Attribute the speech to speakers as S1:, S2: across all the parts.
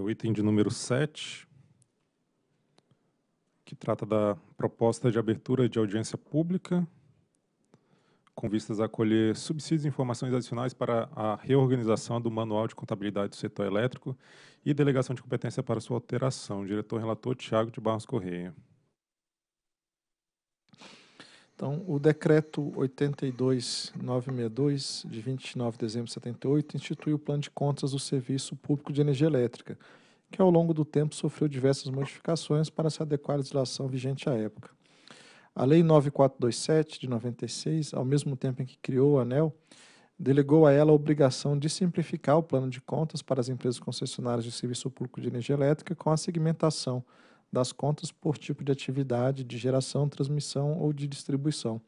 S1: é o item de número 7, que trata da proposta de abertura de audiência
S2: pública
S1: com vistas a colher subsídios e informações adicionais para a reorganização do Manual de Contabilidade do Setor Elétrico e delegação de competência para sua alteração. Diretor-relator Tiago de Barros Correia. Então, o decreto 82962 de 29 de dezembro de 78 instituiu o plano de contas do Serviço Público de Energia Elétrica, que ao longo do tempo sofreu diversas modificações para se adequar à legislação vigente à época. A Lei 9427 de 96, ao mesmo tempo em que criou a ANEL, delegou a ela a obrigação de simplificar o plano de contas para as empresas concessionárias de serviço público de energia elétrica com a segmentação das contas por tipo de atividade de geração, transmissão ou de distribuição.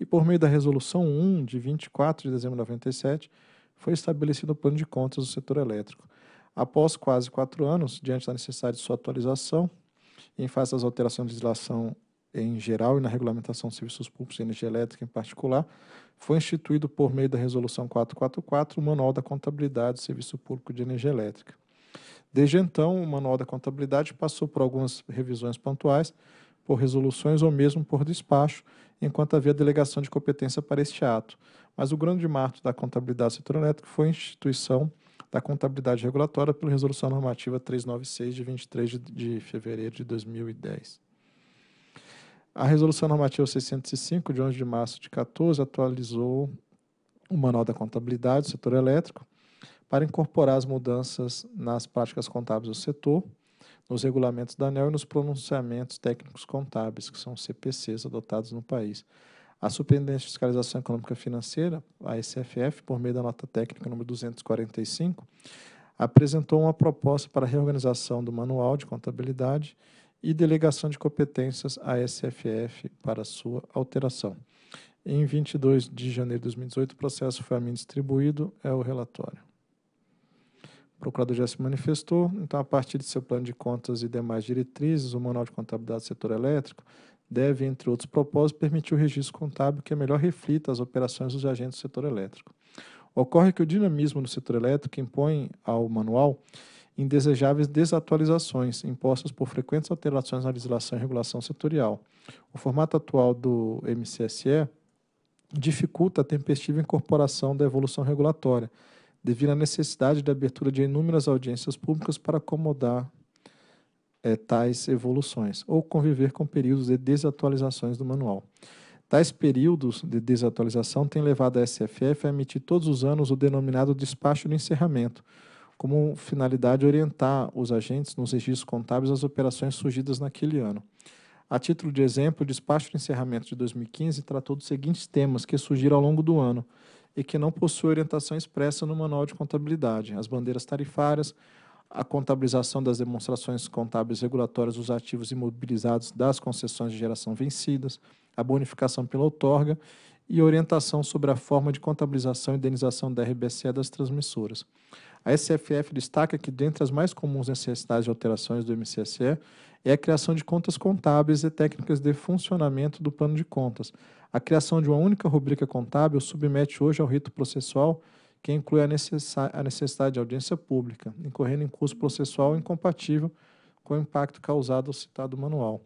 S1: E por meio da Resolução 1 de 24 de dezembro de 97, foi estabelecido o plano de contas do setor elétrico. Após quase quatro anos, diante da necessidade de sua atualização, em face das alterações de legislação em geral e na regulamentação de serviços públicos de energia elétrica em particular, foi instituído por meio da Resolução 444 o Manual da Contabilidade do Serviço Público de Energia Elétrica. Desde então, o Manual da Contabilidade passou por algumas revisões pontuais, por resoluções ou mesmo por despacho, enquanto havia delegação de competência para este ato. Mas o grande marco da contabilidade do setor elétrico foi a instituição da contabilidade regulatória pela Resolução Normativa 396, de 23 de, de fevereiro de 2010. A Resolução Normativa 605, de 11 de março de 14, atualizou o Manual da Contabilidade do Setor Elétrico, para incorporar as mudanças nas práticas contábeis do setor, nos regulamentos da ANEL e nos pronunciamentos técnicos contábeis, que são CPCs adotados no país. A Superintendência de Fiscalização Econômica e Financeira, a SFF, por meio da nota técnica número 245, apresentou uma proposta para a reorganização do Manual de Contabilidade e delegação de competências à SFF para sua alteração. Em 22 de janeiro de 2018, o processo foi a mim distribuído, é o relatório. O procurador já se manifestou, então, a partir de seu plano de contas e demais diretrizes, o Manual de Contabilidade do Setor Elétrico deve, entre outros propósitos, permitir o registro contábil que é melhor reflita as operações dos agentes do setor elétrico. Ocorre que o dinamismo do setor elétrico impõe ao manual indesejáveis desatualizações impostas por frequentes alterações na legislação e regulação setorial. O formato atual do MCSE dificulta a tempestiva incorporação da evolução regulatória, devido à necessidade de abertura de inúmeras audiências públicas para acomodar é, tais evoluções, ou conviver com períodos de desatualizações do manual. Tais períodos de desatualização têm levado a SFF a emitir todos os anos o denominado despacho de encerramento, como finalidade orientar os agentes nos registros contábeis às operações surgidas naquele ano. A título de exemplo, o despacho de encerramento de 2015 tratou dos seguintes temas que surgiram ao longo do ano e que não possui orientação expressa no manual de contabilidade. As bandeiras tarifárias, a contabilização das demonstrações contábeis regulatórias dos ativos imobilizados das concessões de geração vencidas, a bonificação pela outorga e orientação sobre a forma de contabilização e indenização da RBSE das transmissoras. A SFF destaca que, dentre as mais comuns necessidades de alterações do MCSE, é a criação de contas contábeis e técnicas de funcionamento do plano de contas. A criação de uma única rubrica contábil submete hoje ao rito processual que inclui a, necessidade de audiência pública, incorrendo em custo processual incompatível com o impacto causado ao citado manual.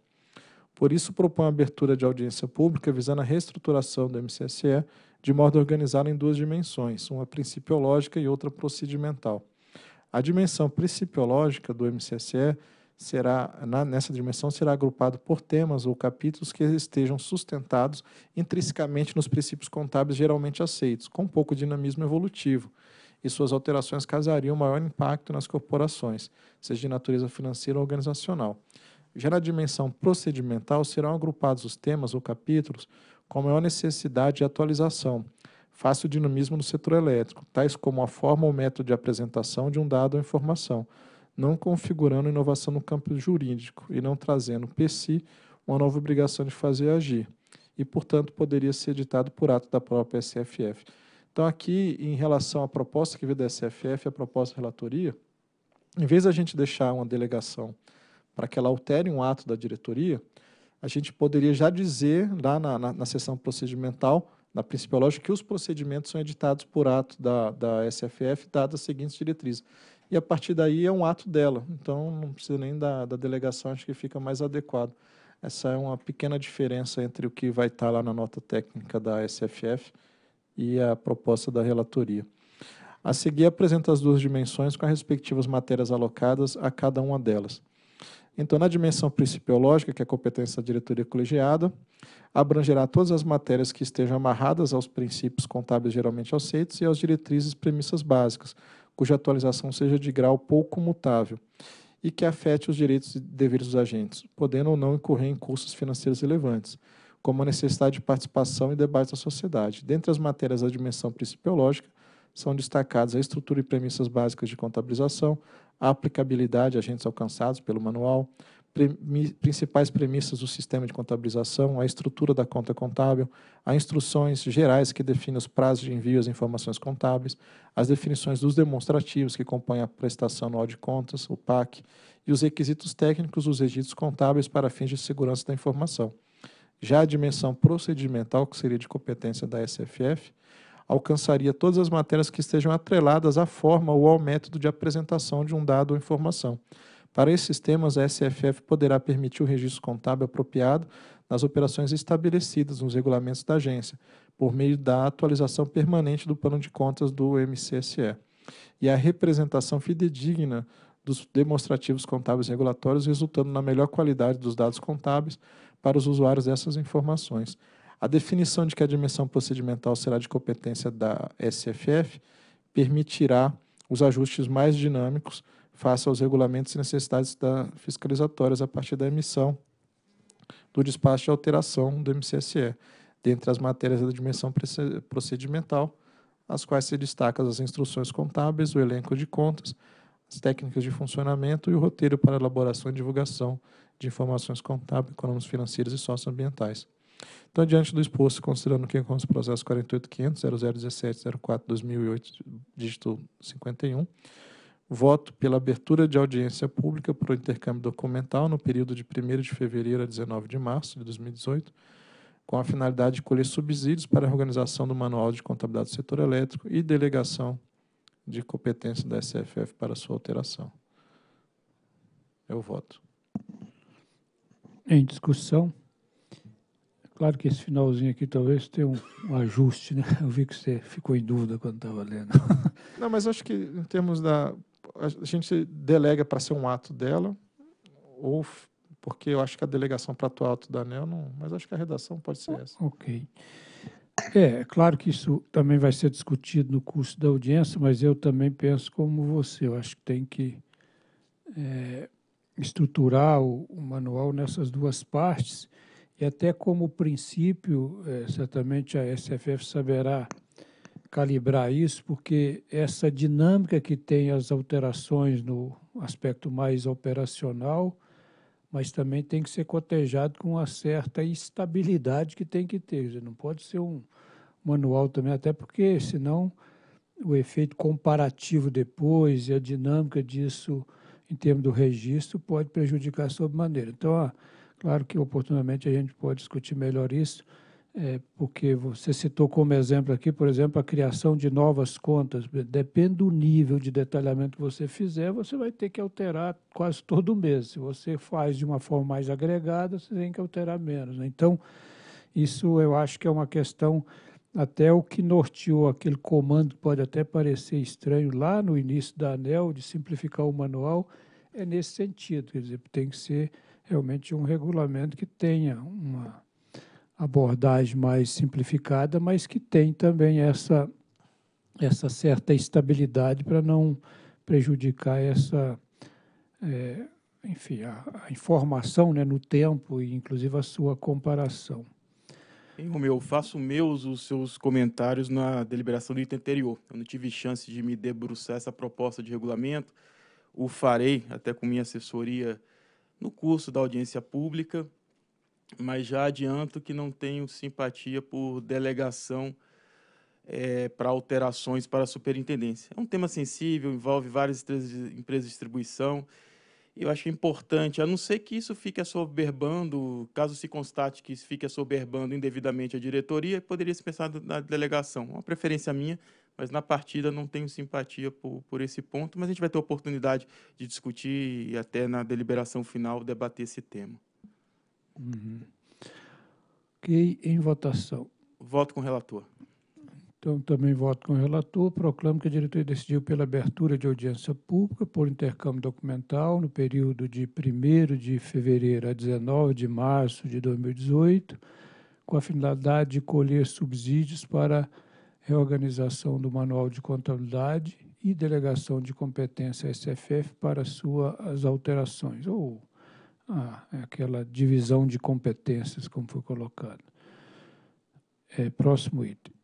S1: Por isso, propõe a abertura de audiência pública visando a reestruturação do MCSE de modo a organizá-la em duas dimensões, uma principiológica e outra procedimental. A dimensão principiológica do MCSE será na, nessa dimensão será agrupado por temas ou capítulos que estejam sustentados intrinsecamente nos princípios contábeis geralmente aceitos, com pouco dinamismo evolutivo, e suas alterações causariam maior impacto nas corporações, seja de natureza financeira ou organizacional. Já na dimensão procedimental, serão agrupados os temas ou capítulos com maior necessidade de atualização, fácil dinamismo no setor elétrico, tais como a forma ou método de apresentação de um dado ou informação, não configurando inovação no campo jurídico e não trazendo, per si, uma nova obrigação de fazer agir, e, portanto, poderia ser editado por ato da própria SFF. Então, aqui, em relação à proposta que veio da SFF, a proposta de relatoria, em vez da gente deixar uma delegação para que ela altere um ato da diretoria, a gente poderia já dizer, lá na, na, na sessão procedimental, na lógica, que os procedimentos são editados por ato da, da SFF, dadas as seguintes diretrizes e a partir daí é um ato dela. Então, não precisa nem da, da delegação, acho que fica mais adequado. Essa é uma pequena diferença entre o que vai estar tá lá na nota técnica da SFF e a proposta da relatoria. A seguir, apresenta as duas dimensões com as respectivas matérias alocadas a cada uma delas. Então, na dimensão principiológica, que é a competência da diretoria colegiada, abrangerá todas as matérias que estejam amarradas aos princípios contábeis geralmente aceitos e às diretrizes premissas básicas, cuja atualização seja de grau pouco mutável e que afete os direitos e deveres dos agentes, podendo ou não incorrer em custos financeiros relevantes, como a necessidade de participação e debate da sociedade. Dentre as matérias da dimensão principiológica, são destacados a estrutura e premissas básicas de contabilização, a aplicabilidade, agentes alcançados pelo manual, principais premissas do sistema de contabilização, a estrutura da conta contábil, as instruções gerais que definem os prazos de envio às informações contábeis, as definições dos demonstrativos que compõem a prestação anual de contas, o PAC, e os requisitos técnicos dos registros contábeis para fins de segurança da informação. Já a dimensão procedimental, que seria de competência da SFF, alcançaria todas as matérias que estejam atreladas à forma ou ao método de apresentação de um dado ou informação. Para esses temas, a SFF poderá permitir o registro contábil apropriado nas operações estabelecidas nos regulamentos da agência, por meio da atualização permanente do plano de contas do MCSE, e a representação fidedigna dos demonstrativos contábeis regulatórios, resultando na melhor qualidade dos dados contábeis para os usuários dessas informações. A definição de que a dimensão procedimental será de competência da SFF permitirá os ajustes mais dinâmicos face aos regulamentos e necessidades da fiscalizatórias a partir da emissão do despacho de alteração do MCSE, dentre as matérias da dimensão procedimental, as quais se destacam as instruções contábeis, o elenco de contas, as técnicas de funcionamento e o roteiro para elaboração e divulgação de informações contábeis, econômicos, financeiras e socioambientais. Então, diante do exposto, considerando que encontra o processo 48.500.0017.04.2008, dígito 51, voto pela abertura de audiência pública para o intercâmbio documental no período de 1 de fevereiro a 19 de março de 2018, com a finalidade de colher subsídios para a organização do Manual de Contabilidade do Setor Elétrico e delegação de competência da SFF para sua alteração.
S2: Eu voto. Em discussão? Claro que esse finalzinho aqui talvez tenha um, um ajuste, né? Eu vi que você ficou em dúvida quando estava lendo.
S1: Não, mas acho que em termos da. A gente delega para ser um ato dela, ou porque eu acho que a delegação para atuar ato da ANEL né? não. Mas acho que a redação pode ser essa.
S2: Ok. É, é, claro que isso também vai ser discutido no curso da audiência, mas eu também penso como você. Eu acho que tem que é, estruturar o, o manual nessas duas partes e até como princípio, é, certamente a SFF saberá calibrar isso, porque essa dinâmica que tem as alterações no aspecto mais operacional, mas também tem que ser cotejado com uma certa estabilidade que tem que ter. Dizer, não pode ser um manual também, até porque senão o efeito comparativo depois e a dinâmica disso em termos do registro pode prejudicar sobremaneira. Então, a Claro que oportunamente a gente pode discutir melhor isso, é, porque você citou como exemplo aqui, por exemplo, a criação de novas contas. Depende do nível de detalhamento que você fizer, você vai ter que alterar quase todo mês. Se você faz de uma forma mais agregada, você tem que alterar menos. Né? Então, isso eu acho que é uma questão até o que norteou aquele comando pode até parecer estranho lá no início da ANEL, de simplificar o manual, é nesse sentido. Quer dizer, tem que ser realmente um regulamento que tenha uma abordagem mais simplificada, mas que tem também essa, essa certa estabilidade para não prejudicar essa, é, enfim, a, a, informação né, no tempo e inclusive a sua comparação.
S1: Ei, Romeu, faço meus os seus comentários na deliberação do item anterior. Eu não tive chance de me debruçar essa proposta de regulamento, o farei até com minha assessoria no curso da audiência pública, mas já adianto que não tenho simpatia por delegação é, eh, para alterações para a superintendência. É um tema sensível, envolve várias empresas de distribuição. Eu acho importante, a não ser que isso fique assoberbando, caso se constate que isso fique assoberbando indevidamente a diretoria, poderia se pensar na delegação. É uma preferência minha, mas na partida não tenho simpatia por, por esse ponto, mas a gente vai ter a oportunidade de discutir e até na deliberação final debater esse tema.
S2: Uhum. Ok, em votação.
S1: Voto com o relator.
S2: Então, também voto com o relator. Proclamo que a diretoria decidiu pela abertura de audiência pública por intercâmbio documental no período de 1 de fevereiro a 19 de março de 2018, com a finalidade de colher subsídios para reorganização do Manual de Contabilidade e delegação de competência à SFF para suas alterações, ou ah, aquela divisão de competências, como foi colocado. É, próximo item.